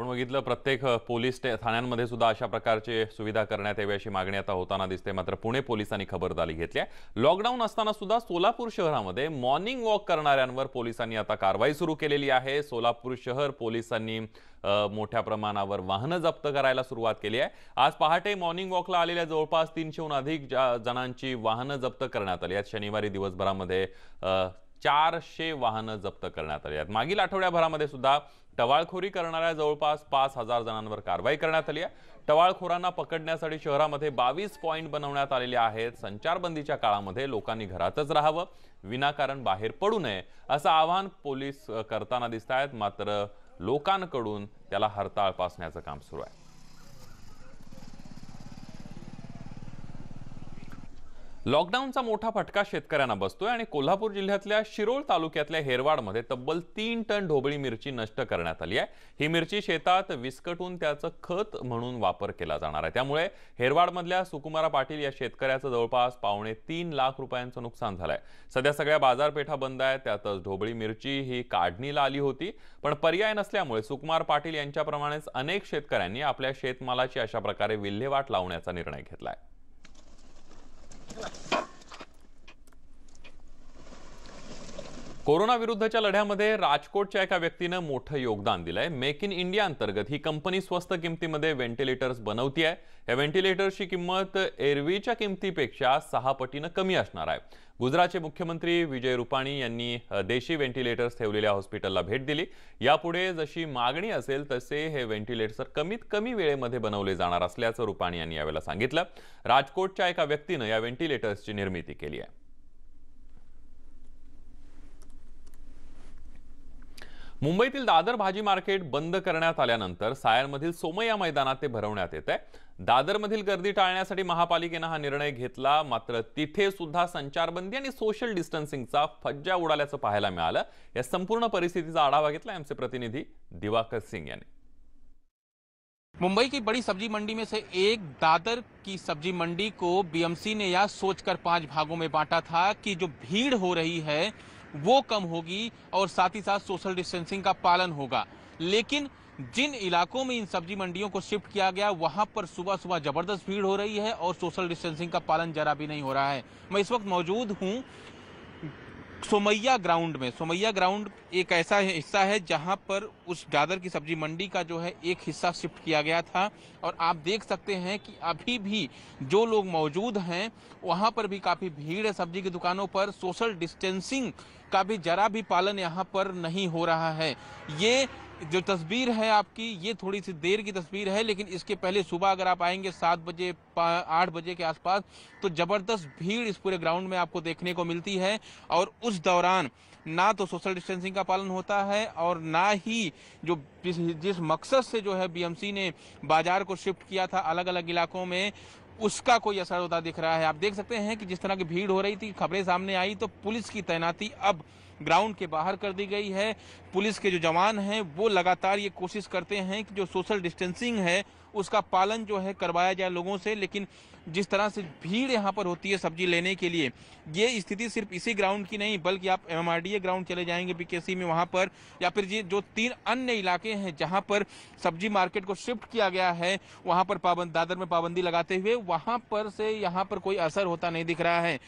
आपण बघितलं प्रत्येक पोलीस ठाण्यांमध्ये सुद्धा अशा प्रकारचे सुविधा करण्यात यावी अशी मागणी आता होताना दिसते मात्र पुणे पोलिसांनी खबरदारी घेतली आहे लॉकडाऊन असताना सुद्धा सोलापूर शहरामध्ये मॉर्निंग वॉक करणाऱ्यांवर पोलिसांनी आता कारवाई सुरू केलेली आहे सोलापूर शहर पोलिसांनी मोठ्या प्रमाणावर वाहनं जप्त करायला सुरुवात केली आहे आज पहाटे मॉर्निंग वॉकला आलेल्या जवळपास तीनशेहून अधिक जणांची वाहनं जप्त करण्यात आली आहेत शनिवारी दिवसभरामध्ये चारशे वाहनं जप्त करण्यात आली आहेत मागील आठवड्याभरामध्ये सुद्धा टवाळखोरी करणाऱ्या जवळपास पाच हजार जणांवर कारवाई करण्यात आली आहे टवाळखोरांना पकडण्यासाठी शहरामध्ये बावीस पॉईंट बनवण्यात आलेले आहेत संचारबंदीच्या काळामध्ये लोकांनी घरातच राहावं विनाकारण बाहेर पडू नये असं आवाहन पोलीस करताना दिसत आहेत मात्र लोकांकडून त्याला हरताळ पासण्याचं काम सुरू आहे लॉकडाऊनचा मोठा फटका शेतकऱ्यांना बसतोय आणि कोल्हापूर जिल्ह्यातल्या शिरोळ तालुक्यातल्या हेरवाडमध्ये तब्बल तीन टन ढोबळी मिरची नष्ट करण्यात आली आहे ही मिरची शेतात विस्कटून त्याचं खत म्हणून वापर केला जाणार आहे त्यामुळे हेरवाडमधल्या सुकुमारा पाटील या शेतकऱ्याचं जवळपास पावणे तीन लाख रुपयांचं नुकसान झालंय सध्या सगळ्या बाजारपेठा बंद आहेत त्यातच ढोबळी मिरची ही काढणीला आली होती पण पर्याय नसल्यामुळे सुकुमार पाटील यांच्याप्रमाणेच अनेक शेतकऱ्यांनी आपल्या शेतमालाची अशा प्रकारे विल्हेवाट लावण्याचा निर्णय घेतलाय Look. कोरोनाविरुद्धच्या लढ्यामध्ये राजकोटच्या एका व्यक्तीनं मोठं योगदान दिलंय मेक इन इंडिया अंतर्गत ही कंपनी स्वस्त किमतीमध्ये व्हेंटिलेटर्स बनवती आहे या व्हेंटिलेटर्सची किंमत एरवीच्या किमतीपेक्षा सहा पटीनं कमी असणार आहे गुजरातचे मुख्यमंत्री विजय रुपाणी यांनी देशी व्हेंटिलेटर्स ठेवलेल्या हॉस्पिटलला भेट दिली यापुढे जशी मागणी असेल तसे हे व्हेंटिलेटर्स कमीत कमी वेळेमध्ये बनवले जाणार असल्याचं रुपाणी यांनी यावेळेला सांगितलं राजकोटच्या एका व्यक्तीनं या व्हेंटिलेटर्सची निर्मिती केली आहे मुंबईतील दादर भाजी मार्केट बंद करण्यात आल्यानंतर सायरमधील सोमय्या मैदानात ते भरवण्यात येत आहे दादरमधील गर्दी टाळण्यासाठी महापालिकेनं हा निर्णय घेतला मात्र तिथे सुद्धा संचारबंदी आणि सोशल डिस्टन्सिंगचा फज्जा उडाल्याचं पाहायला मिळालं या संपूर्ण परिस्थितीचा आढावा घेतला आमचे प्रतिनिधी दिवाकर सिंग यांनी मुंबई की बड़ी सब्जी मंडी में से एक दादर की सब्जी मंडी को बीएमसी ने यह सोचकर पांच भागों में बांटा था कि जो भीड़ हो रही है वो कम होगी और साथ ही साथ सोशल डिस्टेंसिंग का पालन होगा लेकिन जिन इलाकों में इन सब्जी मंडियों को शिफ्ट किया गया वहां पर सुबह सुबह जबरदस्त भीड़ हो रही है और सोशल डिस्टेंसिंग का पालन जरा भी नहीं हो रहा है मैं इस वक्त मौजूद हूं सोमैया ग्राउंड में सोमैया ग्राउंड एक ऐसा हिस्सा है जहां पर उस दादर की सब्जी मंडी का जो है एक हिस्सा शिफ्ट किया गया था और आप देख सकते हैं कि अभी भी जो लोग मौजूद हैं वहां पर भी काफ़ी भीड़ है सब्जी की दुकानों पर सोशल डिस्टेंसिंग का भी जरा भी पालन यहाँ पर नहीं हो रहा है ये जो तस्वीर है आपकी ये थोड़ी सी देर की तस्वीर है लेकिन इसके पहले सुबह अगर आप आएंगे सात बजे आठ बजे के आसपास तो जबरदस्त भीड़ इस पूरे ग्राउंड में आपको देखने को मिलती है और उस दौरान ना तो सोशल डिस्टेंसिंग का पालन होता है और ना ही जो जिस मकसद से जो है बीएमसी ने बाजार को शिफ्ट किया था अलग अलग इलाकों में उसका कोई असर होता दिख रहा है आप देख सकते हैं कि जिस तरह की भीड़ हो रही थी खबरें सामने आई तो पुलिस की तैनाती अब ग्राउंड के बाहर कर दी गई है पुलिस के जो जवान हैं वो लगातार ये कोशिश करते हैं कि जो सोशल डिस्टेंसिंग है उसका पालन जो है करवाया जाए लोगों से लेकिन जिस तरह से भीड़ यहाँ पर होती है सब्जी लेने के लिए ये स्थिति सिर्फ इसी ग्राउंड की नहीं बल्कि आप एम ग्राउंड चले जाएंगे बीकेसी में वहाँ पर या फिर ये जो तीन अन्य इलाके हैं जहाँ पर सब्जी मार्केट को शिफ्ट किया गया है वहाँ पर पाबंद दादर में पाबंदी लगाते हुए वहाँ पर से यहाँ पर कोई असर होता नहीं दिख रहा है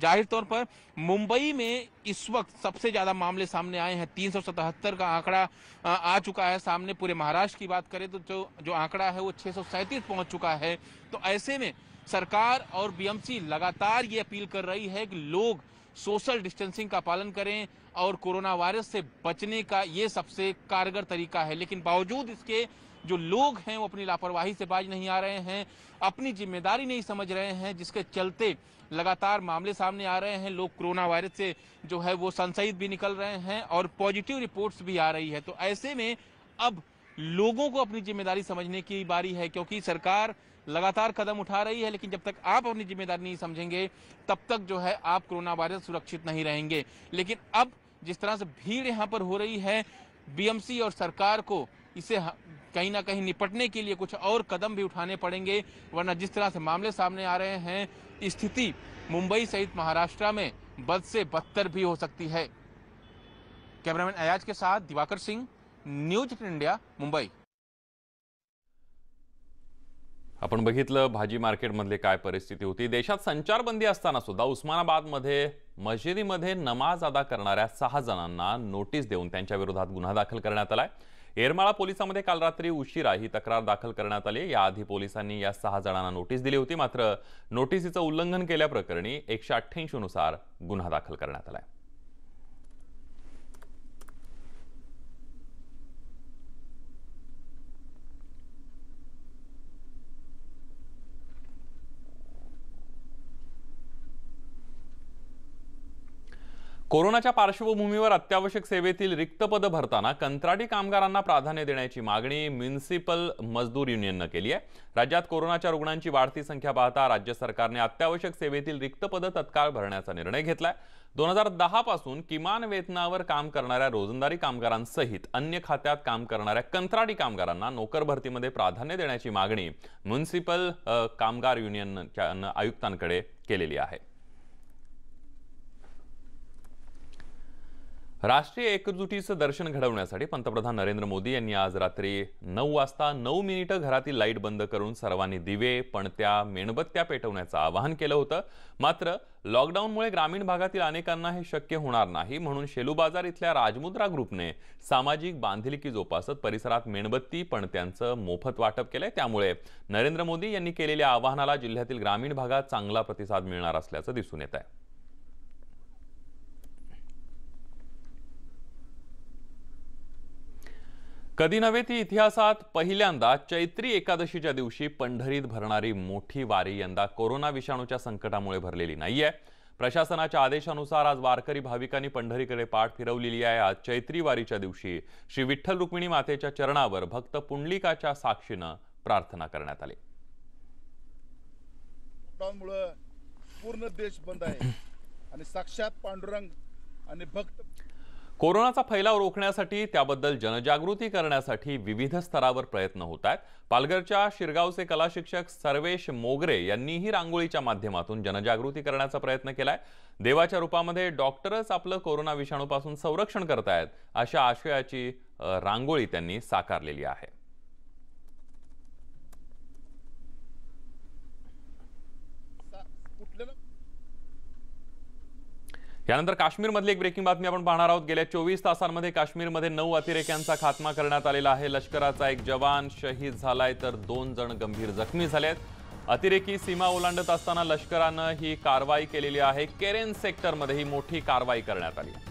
जाहिर तौर पर मुंबई में इस वक्त सबसे ज़्यादा मामले सामने आए हैं तीन का आंकड़ा आ चुका है सामने पूरे महाराष्ट्र की बात करें तो जो जो आंकड़ा है है वो छह पहुंच चुका है तो ऐसे में सरकार और बीएमसी लगातार ये अपील कर रही है कि लोग सोशल डिस्टेंसिंग का पालन करें और कोरोना वायरस से बचने का ये सबसे कारगर तरीका है लेकिन बावजूद इसके जो लोग हैं वो अपनी लापरवाही से बाज नहीं आ रहे हैं अपनी जिम्मेदारी नहीं समझ रहे हैं जिसके चलते लगातार मामले सामने आ रहे हैं लोग कोरोना वायरस से जो है वो संशयित भी निकल रहे हैं और पॉजिटिव रिपोर्ट्स भी आ रही है तो ऐसे में अब लोगों को अपनी जिम्मेदारी समझने की बारी है क्योंकि सरकार लगातार कदम उठा रही है लेकिन जब तक आप अपनी जिम्मेदारी नहीं समझेंगे तब तक जो है आप कोरोना वायरस सुरक्षित नहीं रहेंगे लेकिन अब जिस तरह से भीड़ यहाँ पर हो रही है बीएमसी और सरकार को इसे कहीं ना कहीं निपटने के लिए कुछ और कदम भी उठाने पड़ेंगे वरना जिस तरह से मामले सामने आ रहे हैं स्थिति मुंबई सहित महाराष्ट्र में बद से बदतर भी हो सकती है कैमरामैन अयाज के साथ दिवाकर सिंह न्यूज इंडिया मुंबई आपण बघितलं भाजी मार्केटमधले काय परिस्थिती होती देशात संचारबंदी असताना सुद्धा उस्मानाबादमध्ये मशिदीमध्ये नमाज अदा करणाऱ्या सहा जणांना नोटीस देऊन त्यांच्या विरोधात गुन्हा दाखल करण्यात आलाय येरमाळा पोलिसांमध्ये काल रात्री उशिरा ही तक्रार दाखल करण्यात आली याआधी पोलिसांनी या सहा जणांना नोटीस दिली होती मात्र नोटीसीचं उल्लंघन केल्याप्रकरणी एकशे अठ्ठ्याऐंशी नुसार गुन्हा दाखल करण्यात आलाय कोरोनाच्या पार्श्वभूमीवर अत्यावश्यक सेवेतील रिक्त पदं भरताना कंत्राटी कामगारांना प्राधान्य देण्याची मागणी म्युनिसिपल मजदूर युनियननं केली आहे राज्यात कोरोनाच्या रुग्णांची वाढती संख्या पाहता राज्य सरकारने अत्यावश्यक सेवेतील रिक्त पदं तत्काळ भरण्याचा निर्णय घेतलाय दोन हजार पासून किमान वेतनावर काम करणाऱ्या रोजंदारी कामगारांसहित अन्य खात्यात काम करणाऱ्या कंत्राटी कामगारांना नोकर भरतीमध्ये प्राधान्य देण्याची मागणी म्युनिसिपल कामगार युनियनच्या आयुक्तांकडे केलेली आहे राष्ट्रीय एकजुटीचं दर्शन घडवण्यासाठी पंतप्रधान नरेंद्र मोदी यांनी आज रात्री नऊ वाजता नऊ मिनिटं घरातील लाईट बंद करून सर्वांनी दिवे पणत्या मेणबत्त्या पेटवण्याचं आवाहन केलं होतं मात्र लॉकडाऊनमुळे ग्रामीण भागातील अनेकांना हे शक्य होणार नाही म्हणून शेलूबाजार बाजार इथल्या राजमुद्रा ग्रुपने सामाजिक बांधिलकी जोपासत परिसरात मेणबत्ती पणत्यांचं मोफत वाटप केलंय त्यामुळे नरेंद्र मोदी यांनी केलेल्या आवाहनाला जिल्ह्यातील ग्रामीण भागात चांगला प्रतिसाद मिळणार असल्याचं दिसून येत आहे कधी नव्हे ती इतिहासात पहिल्यांदा चैत्री एकादशीच्या दिवशी पंढरीत भरणारी मोठी वारी यंदा कोरोना विषाणूच्या संकटामुळे भरलेली नाहीये प्रशासनाच्या आदेशानुसार आज वारकरी भाविकांनी पंढरीकडे पाठ फिरवलेली आहे आज चैत्री वारीच्या दिवशी श्री विठ्ठल रुक्मिणी मातेच्या चरणावर भक्त पुंडलिकाच्या साक्षीनं प्रार्थना करण्यात आली पूर्ण देश बंद आहे आणि साक्षात पांडुरंग आणि भक्त कोरोनाचा फैलाव रोखण्यासाठी त्याबद्दल जनजागृती करण्यासाठी विविध स्तरावर प्रयत्न होत आहेत पालघरच्या शिरगावचे कला शिक्षक सर्वेश मोगरे यांनीही रांगोळीच्या माध्यमातून जनजागृती करण्याचा प्रयत्न केलाय देवाच्या रूपामध्ये डॉक्टरच आपलं कोरोना विषाणूपासून संरक्षण करतायत अशा आशयाची रांगोळी त्यांनी साकारलेली आहे यानंतर काश्मीरमधली एक ब्रेकिंग बातमी आपण पाहणार आहोत गेल्या चोवीस तासांमध्ये काश्मीरमध्ये नऊ अतिरेक्यांचा खात्मा करण्यात आलेला आहे लष्कराचा एक जवान शहीद झालाय तर दोन जण गंभीर जखमी झाले आहेत अतिरेकी सीमा ओलांडत असताना लष्करानं ही कारवाई केलेली आहे केरेन सेक्टरमध्ये ही मोठी कारवाई करण्यात आली आहे